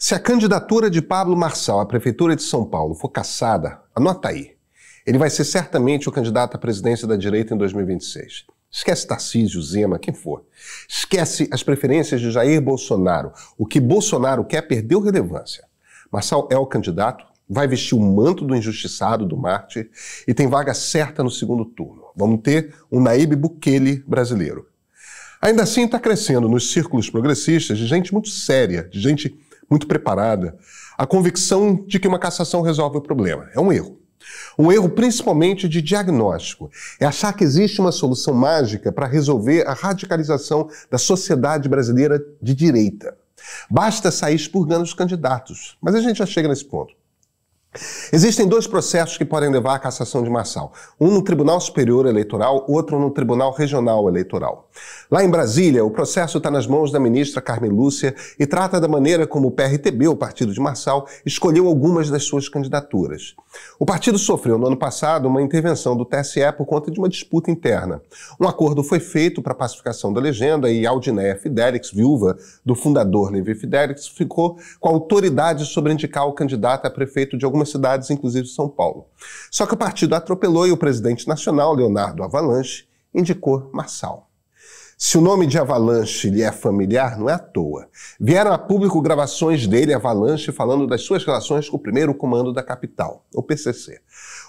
Se a candidatura de Pablo Marçal à Prefeitura de São Paulo for caçada, anota aí. Ele vai ser certamente o candidato à presidência da direita em 2026. Esquece Tarcísio, Zema, quem for. Esquece as preferências de Jair Bolsonaro. O que Bolsonaro quer é perdeu relevância. Marçal é o candidato, vai vestir o manto do injustiçado, do mártir, e tem vaga certa no segundo turno. Vamos ter um Naíbe Bukele brasileiro. Ainda assim, está crescendo nos círculos progressistas de gente muito séria, de gente muito preparada, a convicção de que uma cassação resolve o problema. É um erro. Um erro principalmente de diagnóstico. É achar que existe uma solução mágica para resolver a radicalização da sociedade brasileira de direita. Basta sair expurgando os candidatos. Mas a gente já chega nesse ponto. Existem dois processos que podem levar à cassação de Marçal. Um no Tribunal Superior Eleitoral, outro no Tribunal Regional Eleitoral. Lá em Brasília, o processo está nas mãos da ministra Carmen Lúcia e trata da maneira como o PRTB, o partido de Marçal, escolheu algumas das suas candidaturas. O partido sofreu no ano passado uma intervenção do TSE por conta de uma disputa interna. Um acordo foi feito para a pacificação da legenda e Aldineia Fidelix, viúva do fundador Levi Fidelix, ficou com autoridade sobre indicar o candidato a prefeito de algum algumas cidades, inclusive São Paulo. Só que o partido atropelou e o presidente nacional, Leonardo Avalanche, indicou Marçal. Se o nome de Avalanche lhe é familiar, não é à toa. Vieram a público gravações dele, Avalanche, falando das suas relações com o primeiro comando da capital, o PCC.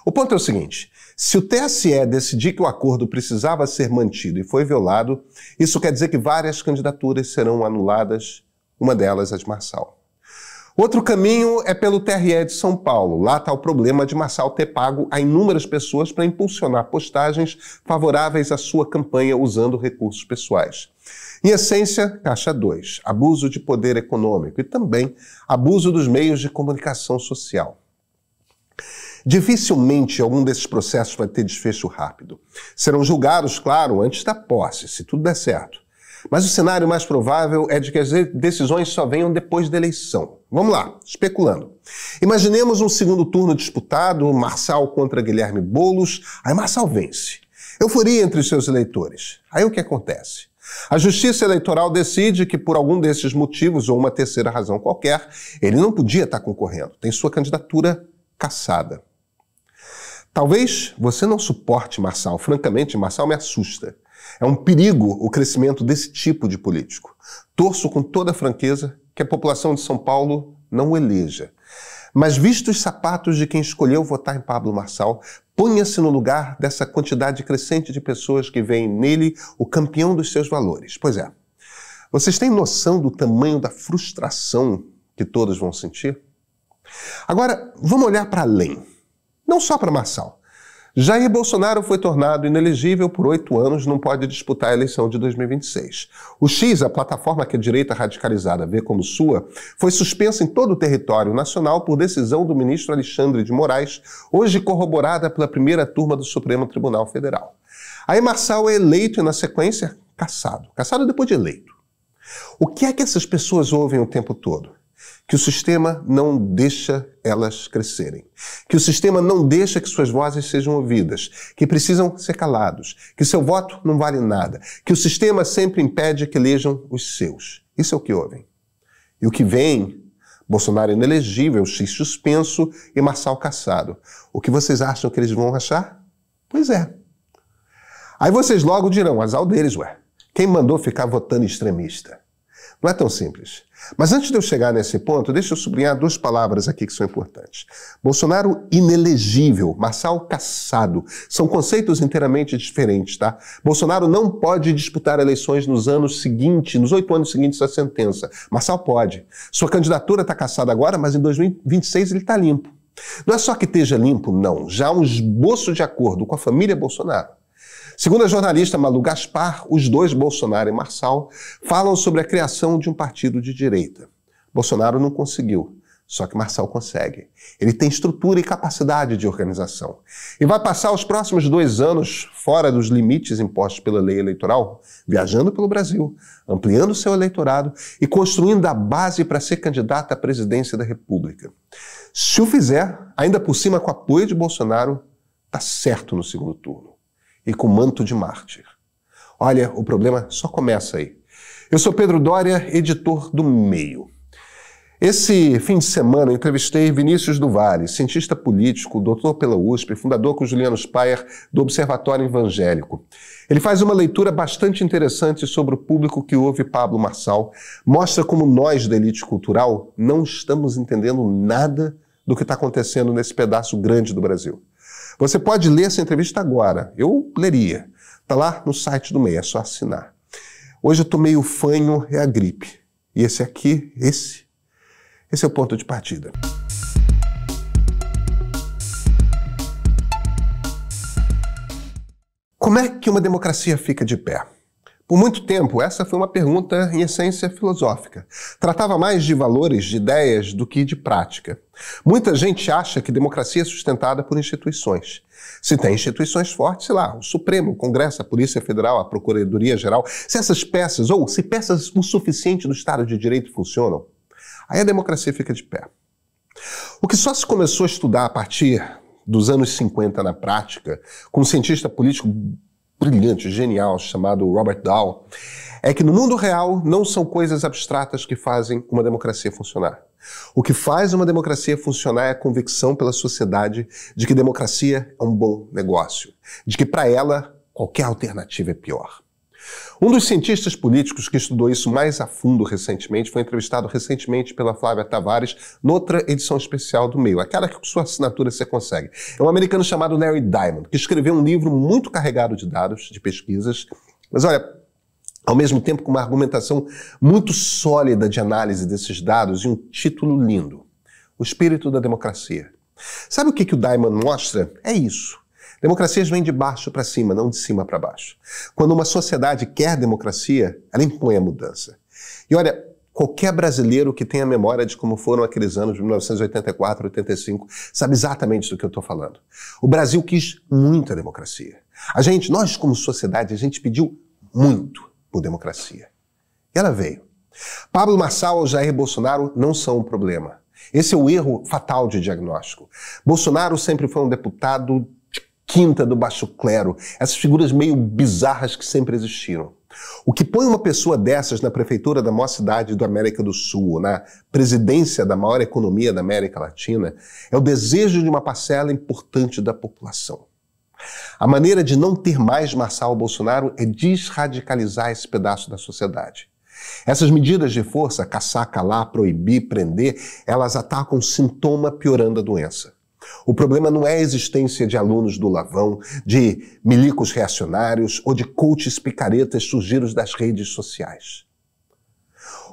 O ponto é o seguinte: se o TSE decidir que o acordo precisava ser mantido e foi violado, isso quer dizer que várias candidaturas serão anuladas, uma delas a de Marçal. Outro caminho é pelo TRE de São Paulo. Lá está o problema de Marçal ter pago a inúmeras pessoas para impulsionar postagens favoráveis à sua campanha usando recursos pessoais. Em essência, caixa 2, abuso de poder econômico e também abuso dos meios de comunicação social. Dificilmente algum desses processos vai ter desfecho rápido. Serão julgados, claro, antes da posse, se tudo der certo. Mas o cenário mais provável é de que as decisões só venham depois da eleição. Vamos lá, especulando. Imaginemos um segundo turno disputado, Marçal contra Guilherme Bolos, aí Marçal vence. Euforia entre os seus eleitores. Aí o que acontece? A Justiça Eleitoral decide que, por algum desses motivos ou uma terceira razão qualquer, ele não podia estar concorrendo, tem sua candidatura cassada. Talvez você não suporte Marçal, francamente, Marçal me assusta. É um perigo o crescimento desse tipo de político. Torço com toda franqueza que a população de São Paulo não o eleja. Mas visto os sapatos de quem escolheu votar em Pablo Marçal, ponha-se no lugar dessa quantidade crescente de pessoas que veem nele o campeão dos seus valores. Pois é. Vocês têm noção do tamanho da frustração que todos vão sentir? Agora, vamos olhar para além. Não só para Marçal. Jair Bolsonaro foi tornado inelegível por oito anos, não pode disputar a eleição de 2026. O X, a plataforma que a direita radicalizada vê como sua, foi suspensa em todo o território nacional por decisão do ministro Alexandre de Moraes, hoje corroborada pela primeira turma do Supremo Tribunal Federal. Aí Marçal é eleito e, na sequência, caçado. Caçado depois de eleito. O que é que essas pessoas ouvem o tempo todo? que o sistema não deixa elas crescerem, que o sistema não deixa que suas vozes sejam ouvidas, que precisam ser calados, que seu voto não vale nada, que o sistema sempre impede que elejam os seus. Isso é o que ouvem. E o que vem, Bolsonaro é inelegível, X suspenso e Marçal caçado. O que vocês acham que eles vão achar? Pois é. Aí vocês logo dirão, azar deles, ué. Quem mandou ficar votando extremista? Não é tão simples. Mas antes de eu chegar nesse ponto, deixa eu sublinhar duas palavras aqui que são importantes. Bolsonaro inelegível, Marçal caçado, são conceitos inteiramente diferentes, tá? Bolsonaro não pode disputar eleições nos anos seguintes, nos oito anos seguintes da sentença. Marçal pode. Sua candidatura está caçada agora, mas em 2026 ele está limpo. Não é só que esteja limpo, não. Já há um esboço de acordo com a família Bolsonaro Segundo a jornalista Malu Gaspar, os dois, Bolsonaro e Marçal, falam sobre a criação de um partido de direita. Bolsonaro não conseguiu, só que Marçal consegue. Ele tem estrutura e capacidade de organização. E vai passar os próximos dois anos fora dos limites impostos pela lei eleitoral, viajando pelo Brasil, ampliando seu eleitorado e construindo a base para ser candidato à presidência da República. Se o fizer, ainda por cima com apoio de Bolsonaro, está certo no segundo turno e com manto de mártir. Olha, o problema só começa aí. Eu sou Pedro Dória, editor do Meio. Esse fim de semana eu entrevistei Vinícius do cientista político, doutor pela USP, fundador com Juliano Spayer do Observatório Evangélico. Ele faz uma leitura bastante interessante sobre o público que ouve Pablo Marçal, mostra como nós da elite cultural não estamos entendendo nada do que está acontecendo nesse pedaço grande do Brasil. Você pode ler essa entrevista agora. Eu leria. Está lá no site do MEI, é só assinar. Hoje eu tomei meio fanho, é a gripe. E esse aqui, esse, esse é o ponto de partida. Como é que uma democracia fica de pé? Por muito tempo, essa foi uma pergunta em essência filosófica. Tratava mais de valores, de ideias, do que de prática. Muita gente acha que democracia é sustentada por instituições. Se tem instituições fortes, sei lá, o Supremo, o Congresso, a Polícia Federal, a Procuradoria Geral, se essas peças, ou se peças o suficiente do Estado de Direito funcionam, aí a democracia fica de pé. O que só se começou a estudar a partir dos anos 50 na prática, com um cientista político brilhante, genial, chamado Robert Dahl, é que no mundo real não são coisas abstratas que fazem uma democracia funcionar. O que faz uma democracia funcionar é a convicção pela sociedade de que democracia é um bom negócio, de que para ela qualquer alternativa é pior. Um dos cientistas políticos que estudou isso mais a fundo recentemente foi entrevistado recentemente pela Flávia Tavares noutra edição especial do Meio, aquela que com sua assinatura você consegue. É um americano chamado Larry Diamond, que escreveu um livro muito carregado de dados, de pesquisas, mas olha, ao mesmo tempo com uma argumentação muito sólida de análise desses dados e um título lindo: O Espírito da Democracia. Sabe o que, que o Diamond mostra? É isso. Democracias vêm de baixo para cima, não de cima para baixo. Quando uma sociedade quer democracia, ela impõe a mudança. E olha, qualquer brasileiro que tenha memória de como foram aqueles anos de 1984, 85, sabe exatamente do que eu estou falando. O Brasil quis muita democracia. A gente, nós como sociedade, a gente pediu muito por democracia. E ela veio. Pablo Marçal ou Jair Bolsonaro não são um problema. Esse é o erro fatal de diagnóstico. Bolsonaro sempre foi um deputado quinta do baixo clero, essas figuras meio bizarras que sempre existiram. O que põe uma pessoa dessas na prefeitura da maior cidade do América do Sul, na presidência da maior economia da América Latina, é o desejo de uma parcela importante da população. A maneira de não ter mais Marçal Bolsonaro é desradicalizar esse pedaço da sociedade. Essas medidas de força, caçar, calar, proibir, prender, elas atacam o sintoma piorando a doença. O problema não é a existência de alunos do lavão, de milicos reacionários ou de coaches picaretas surgidos das redes sociais.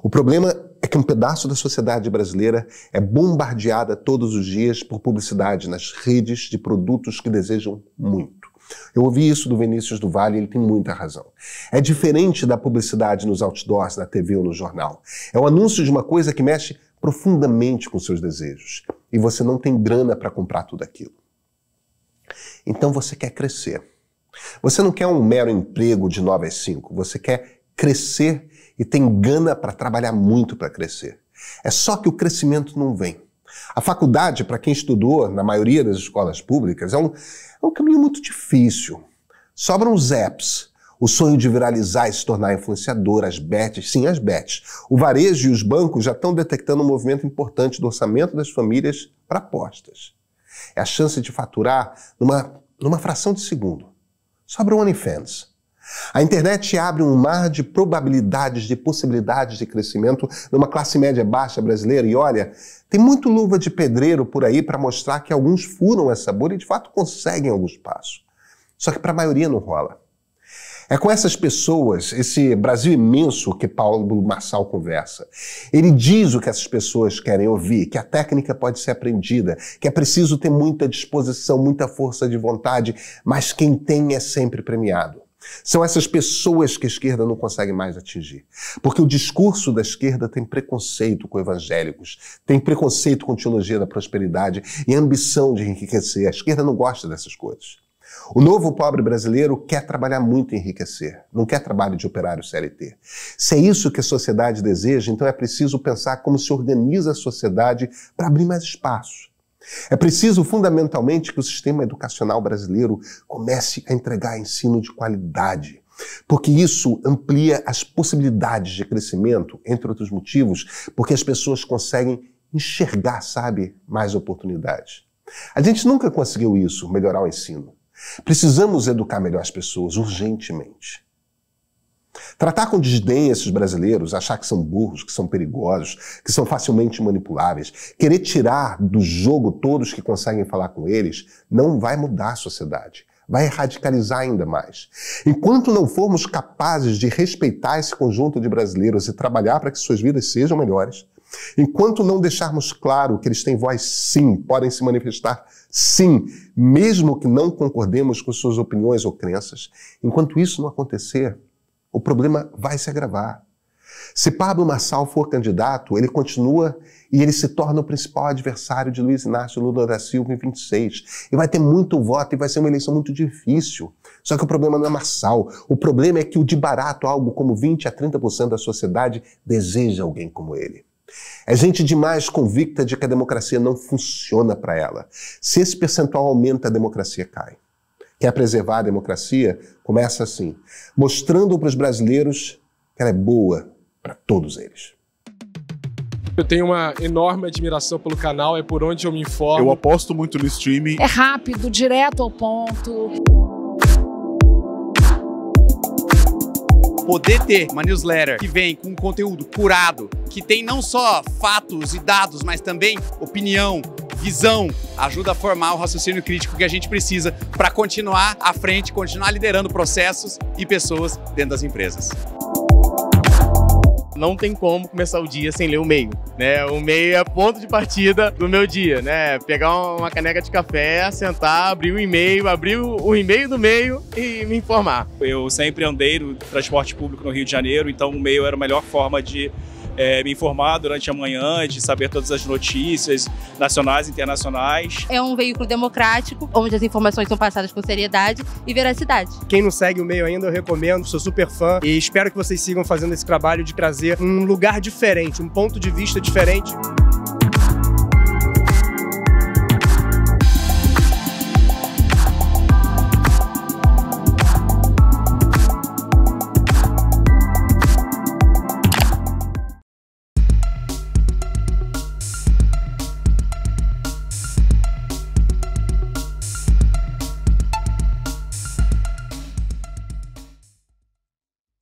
O problema é que um pedaço da sociedade brasileira é bombardeada todos os dias por publicidade nas redes de produtos que desejam muito. Eu ouvi isso do Vinícius do Vale, ele tem muita razão. É diferente da publicidade nos outdoors, na TV ou no jornal. É o anúncio de uma coisa que mexe profundamente com seus desejos e você não tem grana para comprar tudo aquilo. Então você quer crescer. Você não quer um mero emprego de 9 às 5, você quer crescer e tem gana para trabalhar muito para crescer. É só que o crescimento não vem. A faculdade, para quem estudou na maioria das escolas públicas, é um, é um caminho muito difícil. Sobram os apps, o sonho de viralizar e se tornar influenciador, as bets, sim, as bets. O varejo e os bancos já estão detectando um movimento importante do orçamento das famílias para apostas. É a chance de faturar numa, numa fração de segundo. Sobre o OnlyFans. A internet abre um mar de probabilidades, de possibilidades de crescimento numa classe média baixa brasileira. E olha, tem muito luva de pedreiro por aí para mostrar que alguns furam essa bolha e de fato conseguem alguns passos. Só que para a maioria não rola. É com essas pessoas, esse Brasil imenso que Paulo Marçal conversa. Ele diz o que essas pessoas querem ouvir, que a técnica pode ser aprendida, que é preciso ter muita disposição, muita força de vontade, mas quem tem é sempre premiado. São essas pessoas que a esquerda não consegue mais atingir. Porque o discurso da esquerda tem preconceito com evangélicos, tem preconceito com teologia da prosperidade e ambição de enriquecer. A esquerda não gosta dessas coisas. O novo pobre brasileiro quer trabalhar muito e enriquecer, não quer trabalho de operário CLT. Se é isso que a sociedade deseja, então é preciso pensar como se organiza a sociedade para abrir mais espaço. É preciso, fundamentalmente, que o sistema educacional brasileiro comece a entregar ensino de qualidade, porque isso amplia as possibilidades de crescimento, entre outros motivos, porque as pessoas conseguem enxergar, sabe, mais oportunidades. A gente nunca conseguiu isso, melhorar o ensino. Precisamos educar melhor as pessoas, urgentemente. Tratar com desdém esses brasileiros, achar que são burros, que são perigosos, que são facilmente manipuláveis, querer tirar do jogo todos que conseguem falar com eles, não vai mudar a sociedade. Vai radicalizar ainda mais. Enquanto não formos capazes de respeitar esse conjunto de brasileiros e trabalhar para que suas vidas sejam melhores, Enquanto não deixarmos claro que eles têm voz sim, podem se manifestar sim, mesmo que não concordemos com suas opiniões ou crenças, enquanto isso não acontecer, o problema vai se agravar. Se Pablo Marçal for candidato, ele continua e ele se torna o principal adversário de Luiz Inácio Lula da Silva em 26. E vai ter muito voto e vai ser uma eleição muito difícil. Só que o problema não é Marçal. O problema é que o de barato, algo como 20 a 30% da sociedade, deseja alguém como ele. É gente demais convicta de que a democracia não funciona para ela. Se esse percentual aumenta, a democracia cai. Quer preservar a democracia? Começa assim, mostrando para os brasileiros que ela é boa para todos eles. Eu tenho uma enorme admiração pelo canal, é por onde eu me informo. Eu aposto muito no streaming. É rápido, direto ao ponto. poder ter uma newsletter que vem com conteúdo curado, que tem não só fatos e dados, mas também opinião, visão, ajuda a formar o raciocínio crítico que a gente precisa para continuar à frente, continuar liderando processos e pessoas dentro das empresas não tem como começar o dia sem ler o meio, né? O meio é ponto de partida do meu dia, né? Pegar uma caneca de café, sentar, abrir o e-mail, abrir o e-mail do meio e me informar. Eu sempre andei no transporte público no Rio de Janeiro, então o meio era a melhor forma de é, me informar durante a manhã, de saber todas as notícias nacionais e internacionais. É um veículo democrático, onde as informações são passadas com seriedade e veracidade. Quem não segue o meio ainda, eu recomendo, sou super fã e espero que vocês sigam fazendo esse trabalho de trazer um lugar diferente, um ponto de vista diferente.